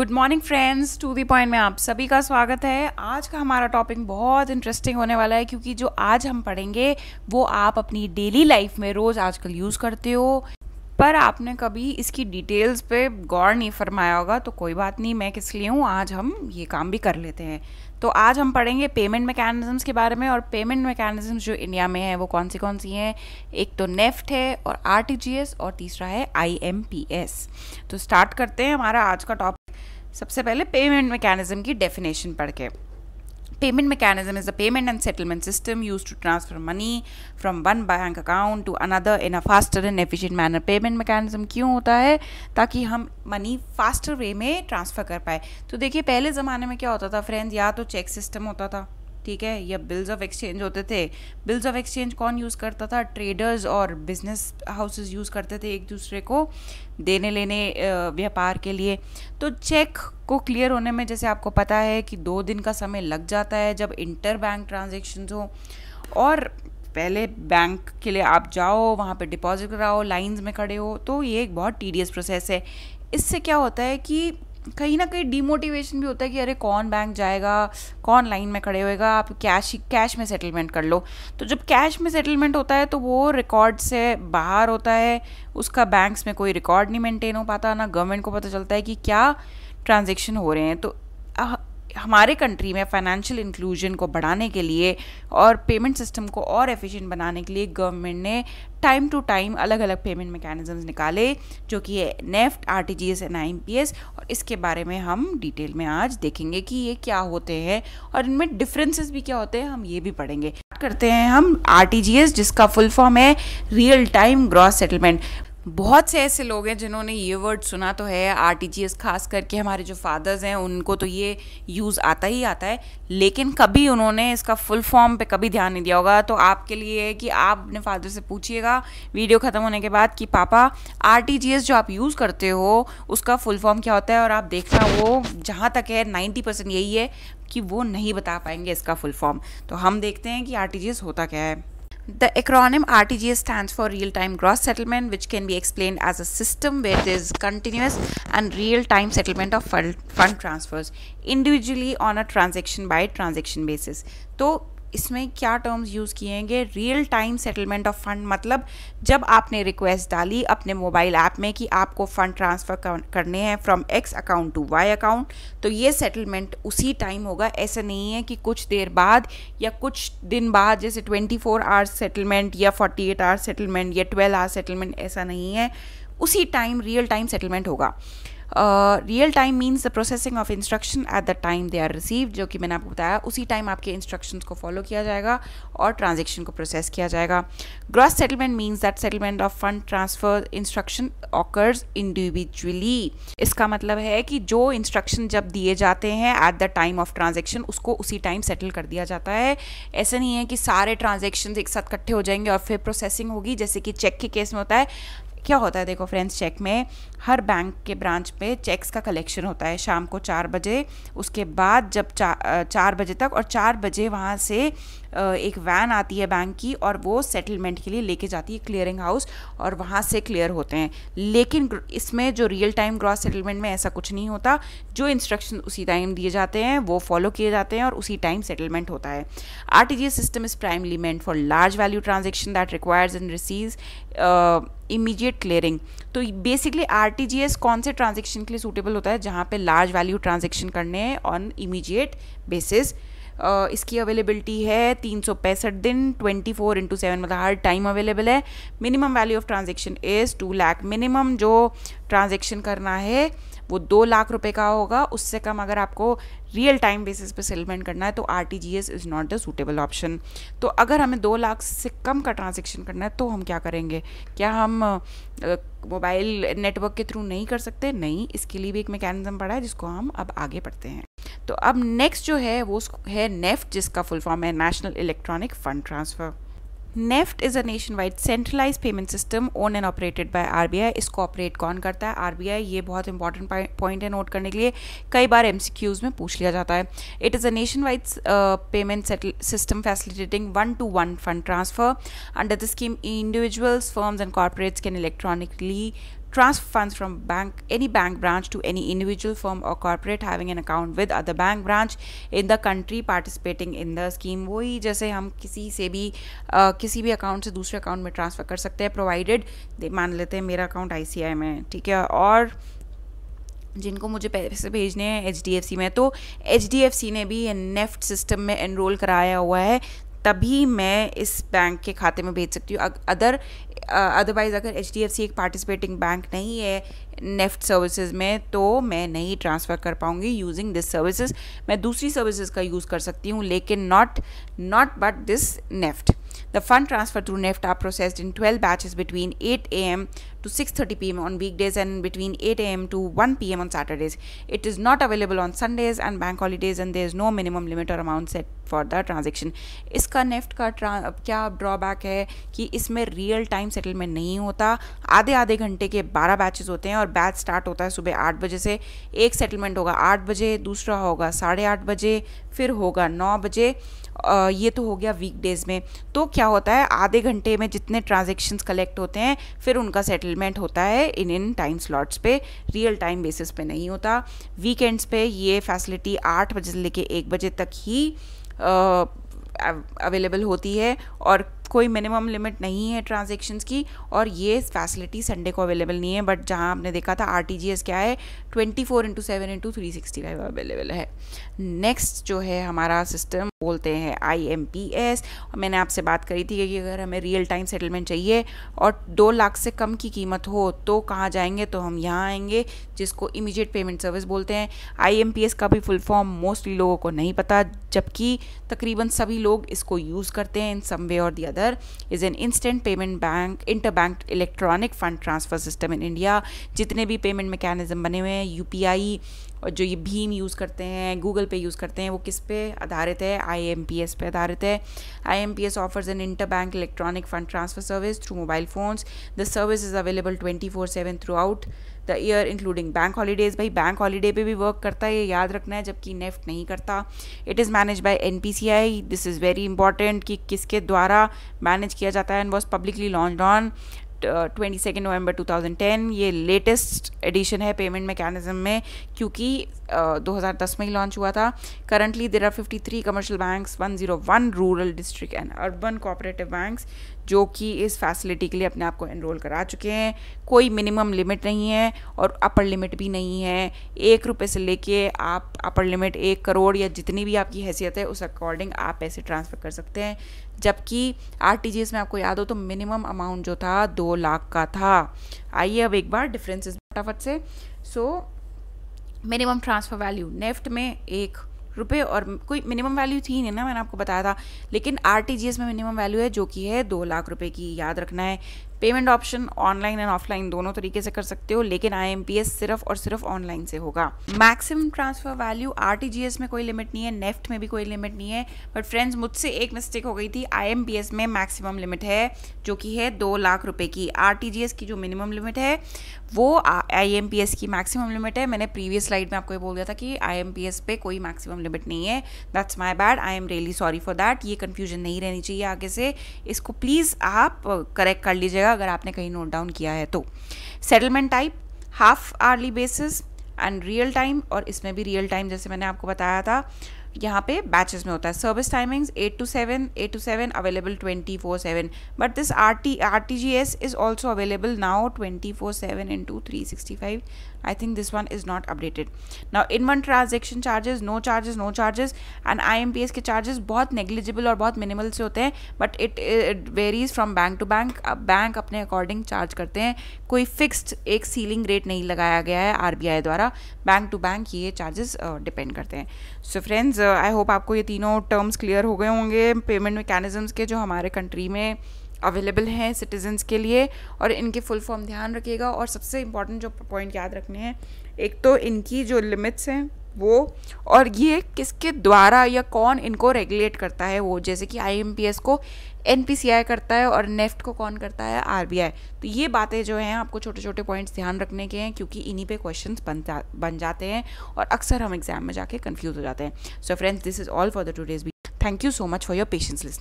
Good morning friends to the point में आप सभी का स्वागत है आज का हमारा टॉपिक बहुत इंटरेस्टिंग होने वाला है क्योंकि जो आज हम पढ़ेंगे वो आप अपनी डेली लाइफ में रोज़ आजकल यूज़ करते हो पर आपने कभी इसकी डिटेल्स पे गौर नहीं फरमाया होगा तो कोई बात नहीं मैं किस लिए हूँ आज हम ये काम भी कर लेते हैं तो आज हम पढ़ेंगे पेमेंट मैकेनिज़म्स के बारे में और पेमेंट मैकेनिज़म्स जो इंडिया में है वो कौन सी कौन सी हैं एक तो नेफ्ट है और आर और तीसरा है आई तो स्टार्ट करते हैं हमारा आज का टॉप सबसे पहले पेमेंट मैकेनिज्म की डेफिनेशन पढ़ के payment mechanism is the payment and settlement system use to transfer money from one bank account to another in a faster and efficient manner payment mechanism क्यों होता है ताकि हम मनी फास्टर वे में transfer कर पाए तो देखिए पहले ज़माने में क्या होता था फ्रेंड्स या तो चेक सिस्टम होता था ठीक है या बिल्स ऑफ एक्सचेंज होते थे बिल्स ऑफ एक्सचेंज कौन यूज़ करता था ट्रेडर्स और बिजनेस हाउसेस यूज़ करते थे एक दूसरे को देने लेने व्यापार के लिए तो चेक को क्लियर होने में जैसे आपको पता है कि दो दिन का समय लग जाता है जब इंटर बैंक ट्रांजेक्शन हो और पहले बैंक के लिए आप जाओ वहाँ पे डिपॉजिट कराओ लाइंस में खड़े हो तो ये एक बहुत टीडियस प्रोसेस है इससे क्या होता है कि कहीं ना कहीं डीमोटिवेशन भी होता है कि अरे कौन बैंक जाएगा कौन लाइन में खड़े होएगा आप कैश ही कैश में सेटलमेंट कर लो तो जब कैश में सेटलमेंट होता है तो वो रिकॉर्ड से बाहर होता है उसका बैंक्स में कोई रिकॉर्ड नहीं मेंटेन हो पाता ना गवर्नमेंट को पता चलता है कि क्या ट्रांजेक्शन हो रहे हैं तो हमारे कंट्री में फाइनेंशियल इंक्लूजन को बढ़ाने के लिए और पेमेंट सिस्टम को और एफिशिएंट बनाने के लिए गवर्नमेंट ने टाइम टू टाइम अलग अलग पेमेंट मैकेनिज़म्स निकाले जो कि है NEFT R T G S N I M P S और इसके बारे में हम डिटेल में आज देखेंगे कि ये क्या होते हैं और इनमें डिफरेंसेस भी क्या होते हैं हम ये भी पढ़ेंगे करते हैं हम आर टी जी एस जिसका फुल फॉर्म है रियल टाइम ग्रॉस सेटलमेंट बहुत से ऐसे लोग हैं जिन्होंने ये वर्ड सुना तो है एस खास करके हमारे जो फादर्स हैं उनको तो ये यूज़ आता ही आता है लेकिन कभी उन्होंने इसका फुल फॉर्म पे कभी ध्यान नहीं दिया होगा तो आपके लिए है कि आप अपने फादर से पूछिएगा वीडियो ख़त्म होने के बाद कि पापा एस जो आप यूज़ करते हो उसका फुल फॉर्म क्या होता है और आप देखना वो जहाँ तक है नाइन्टी यही है कि वो नहीं बता पाएंगे इसका फुल फॉर्म तो हम देखते हैं कि आर होता क्या है The acronym RTGS stands for real-time gross settlement which can be explained as a system where there is continuous and real-time settlement of fund, fund transfers individually on a transaction by transaction basis. So इसमें क्या terms use किए हैं real time settlement of fund मतलब जब आपने request डाली अपने mobile app में कि आपको फ़ंड ट्रांसफ़र करने हैं from X account to Y account तो ये सेटलमेंट उसी टाइम होगा ऐसा नहीं है कि कुछ देर बाद या कुछ दिन बाद जैसे 24 फोर आवर्स सेटलमेंट या 48 एट आवर्स सेटलमेंट या 12 आवर्स सेटलमेंट ऐसा नहीं है उसी टाइम रियल टाइम सेटलमेंट होगा real time means the processing of instruction at the time they are receive जो कि मैंने आपको बताया उसी टाइम आपके इंस्ट्रक्शंस को फॉलो किया जाएगा और ट्रांजेक्शन को प्रोसेस किया जाएगा gross settlement means that settlement of fund transfer instruction occurs individually इसका मतलब है कि जो इंस्ट्रक्शन जब दिए जाते हैं at the time of transaction उसको उसी टाइम सेटल कर दिया जाता है ऐसा नहीं है कि सारे ट्रांजेक्शन एक साथ इकट्ठे हो जाएंगे और फिर प्रोसेसिंग होगी जैसे कि चेक के केस में होता है क्या होता है देखो फ्रेंड्स चेक में हर बैंक के ब्रांच पे चेक्स का कलेक्शन होता है शाम को चार बजे उसके बाद जब चा, चार बजे तक और चार बजे वहाँ से एक वैन आती है बैंक की और वो सेटलमेंट के लिए लेके जाती है क्लियरिंग हाउस और वहाँ से क्लियर होते हैं लेकिन इसमें जो रियल टाइम ग्रॉस सेटलमेंट में ऐसा कुछ नहीं होता जो इंस्ट्रक्शन उसी टाइम दिए जाते हैं वो फॉलो किए जाते हैं और उसी टाइम सेटलमेंट होता है R system is primarily meant for large value transaction that requires and receives immediate clearing तो बेसिकली आर कौन से ट्रांजेक्शन के लिए सूटेबल होता है जहाँ पे लार्ज वैल्यू ट्रांजेक्शन करने हैं ऑन इमीडिएट बेसिस इसकी अवेलेबिलिटी है तीन सौ पैंसठ दिन ट्वेंटी फोर इंटू सेवन मतलब हर टाइम अवेलेबल है minimum value of transaction is two lakh minimum जो ट्रांजेक्शन करना है वो दो लाख रुपए का होगा उससे कम अगर आपको रियल टाइम बेसिस पे सेटलमेंट करना है तो R T G S is not the suitable option तो अगर हमें दो लाख से कम का ट्रांजेक्शन करना है तो हम क्या करेंगे क्या हम मोबाइल नेटवर्क के थ्रू नहीं कर सकते नहीं इसके लिए भी एक मैकेनिज्म पड़ा है जिसको हम अब आगे पढ़ते हैं तो अब नेक्स्ट जो है वो है नेफ्ट जिसका फुल फॉर्म है national electronic fund transfer NEFT is a nationwide centralise payment system own and operated by I इसको ऑपरेट कौन करता है आर बी आई ये बहुत इंपॉर्टेंट पॉइंट है नोट करने के लिए कई बार एम सी क्यूज में पूछ लिया जाता है it is a nationwide payment system facilitating one to one fund transfer under the scheme individuals firms and corporates can electronically transfer funds from bank any bank branch to any individual firm or corporate having an account with other bank branch in the country participating in the scheme वही जैसे हम किसी से भी uh, किसी भी account से दूसरे अकाउंट में ट्रांसफ़र कर सकते हैं प्रोवाइडेड मान लेते हैं मेरा अकाउंट आई सी आई में ठीक है और जिनको मुझे पैसे भेजने हैं एच डी एफ सी में तो एच डी एफ सी ने भी नेफ्ट सिस्टम में एनरोल कराया हुआ है तभी मैं इस बैंक के खाते में भेज सकती हूँ अदर अदरवाइज़ अगर एच डी एफ सी एक पार्टिसिपेटिंग बैंक नहीं है नेफ्ट सर्विसेज में तो मैं नहीं ट्रांसफ़र कर पाऊँगी यूजिंग दिस सर्विसेज मैं दूसरी सर्विसेज का यूज़ कर सकती हूँ लेकिन not not but this NEFT fund transfer through NEFT are processed in twelve batches between eight A M to six thirty to 6.30 pm on weekdays and between M to one P M on Saturdays it is not available on Sundays and bank holidays and there is no minimum limit और amount set for the transaction इसका NEFT का क्या drawback है कि इसमें real time settlement नहीं होता आधे आधे घंटे के बारह बैचेज होते हैं और बैच स्टार्ट होता है सुबह आठ बजे से एक सेटलमेंट होगा आठ बजे दूसरा होगा साढ़े आठ बजे फिर होगा नौ बजे ये तो हो गया वीकडेज़ में तो क्या होता है आधे घंटे में जितने ट्रांजेक्शन्स कलेक्ट होते हैं फिर उनका सेटल सेटलमेंट होता है इन इन टाइम स्लॉट्स पे रियल टाइम बेसिस पे नहीं होता वीकेंड्स पे ये फैसिलिटी आठ बजे से लेके एक बजे तक ही अवेलेबल होती है और कोई मिनिमम लिमिट नहीं है ट्रांजेक्शन्स की और ये फैसिलिटी संडे को अवेलेबल नहीं है बट जहाँ आपने देखा था आर क्या है twenty four into seven into three sixty five available है नेक्स्ट जो है हमारा सिस्टम बोलते हैं आई एम पी एस मैंने आपसे बात करी थी कि अगर हमें रियल टाइम सेटलमेंट चाहिए और दो लाख से कम की कीमत हो तो कहाँ जाएंगे तो हम यहाँ आएंगे जिसको इमीजिएट पेमेंट सर्विस बोलते हैं आई एम पी एस का भी फुल फॉर्म मोस्टली लोगों को नहीं पता जबकि तकरीबन सभी लोग इसको यूज़ करते हैं इन सम वे और the other is an instant payment bank inter bank electronic fund transfer system in India जितने भी पेमेंट mechanism बने हुए हैं आई और जो ये भीम यूज़ करते हैं गूगल पे यूज़ करते हैं वो किस पे आधारित है आई एम पी एस पे आधारित है I M P S offers an inter bank electronic fund transfer service through mobile phones the service is available twenty four seven throughout the year including bank holidays भाई bank holiday पे भी work करता है ये याद रखना है जबकि नेफ्ट नहीं करता it is manage by an this is very important कि किसके द्वारा मैनेज किया जाता है and was publicly launch on twenty second November ten ये लेटेस्ट एडिशन है पेमेंट मैकेजम में क्योंकि uh, दो हज़ार दस में ही लॉन्च हुआ था currently there are fifty three commercial banks one rural district and urban cooperative banks जो कि इस फैसिलिटी के लिए अपने आप को एनरोल करा चुके हैं कोई मिनिमम लिमिट नहीं है और अपर लिमिट भी नहीं है एक रुपये से लेके आप अपर लिमिट एक करोड़ या जितनी भी आपकी हैसियत है उस अकॉर्डिंग आप पैसे ट्रांसफ़र कर सकते हैं जबकि आर में आपको याद हो तो मिनिमम अमाउंट जो था दो लाख का था आइए अब एक बार डिफरेंसेस फटाफट से so minimum transfer value NEFT में एक रुपये और कोई मिनिमम वैल्यू थी नहीं ना मैंने आपको बताया था लेकिन आर में मिनिमम वैल्यू है जो कि है दो लाख रुपये की याद रखना है payment option online and offline दोनों तरीके से कर सकते हो लेकिन आई सिर्फ और सिर्फ ऑनलाइन से होगा मैक्सिमम ट्रांसफर वैल्यू आर में कोई लिमिट नहीं है नेफ्ट में भी कोई लिमिट नहीं है बट फ्रेंड्स मुझसे एक मिस्टेक हो गई थी आई में मैक्सिमम लिमिट है जो कि है दो लाख रुपए की आर की जो मिनिमम लिमिट है वो आई की मैक्सिमम लिमिट है मैंने प्रीवियस स्लाइड में आपको ये बोल दिया था कि आई पे कोई मैक्सिमम लिमिट नहीं है that's my bad I am really sorry for that ये कन्फ्यूजन नहीं रहनी चाहिए आगे से इसको प्लीज़ आप करेक्ट कर लीजिएगा जाएगा अगर आपने कहीं नोट डाउन किया है तो settlement type half hourly basis and real time और इसमें भी रियल टाइम जैसे मैंने आपको बताया था यहाँ पे बैचेस में होता है service timings eight to seven eight to seven available twenty four seven but this R T R T G S is also available now twenty four seven into three sixty five I think this one is not updated now in one transaction charges no charges no charges and I M P S के charges बहुत negligible और बहुत minimal से होते हैं but it it varies from bank to bank bank अपने according charge करते हैं कोई फिक्स्ड एक सीलिंग रेट नहीं लगाया गया है आर बी आई द्वारा बैंक टू बैंक ये चार्जेस डिपेंड करते हैं so friends I uh, hope आपको ये तीनों टर्म्स क्लियर हो गए होंगे पेमेंट मेकेनिज़म्स के जो हमारे कंट्री में अवेलेबल हैं सिटीजन्स के लिए और इनके फुल फॉर्म ध्यान रखिएगा और सबसे इम्पॉर्टेंट जो पॉइंट याद रखने हैं एक तो इनकी जो लिमिट्स हैं वो और ये किसके द्वारा या कौन इनको रेगुलेट करता है वो जैसे कि आईएमपीएस को एनपीसीआई करता है और नेफ्ट e को कौन करता है आरबीआई तो ये बातें जो हैं आपको छोटे छोटे पॉइंट्स ध्यान रखने के हैं क्योंकि इन्हीं पे क्वेश्चंस बन जा बन जाते हैं और अक्सर हम एग्जाम में जाके कंफ्यूज हो जाते हैं so friends this is all for the today's thank you so much for your patience listening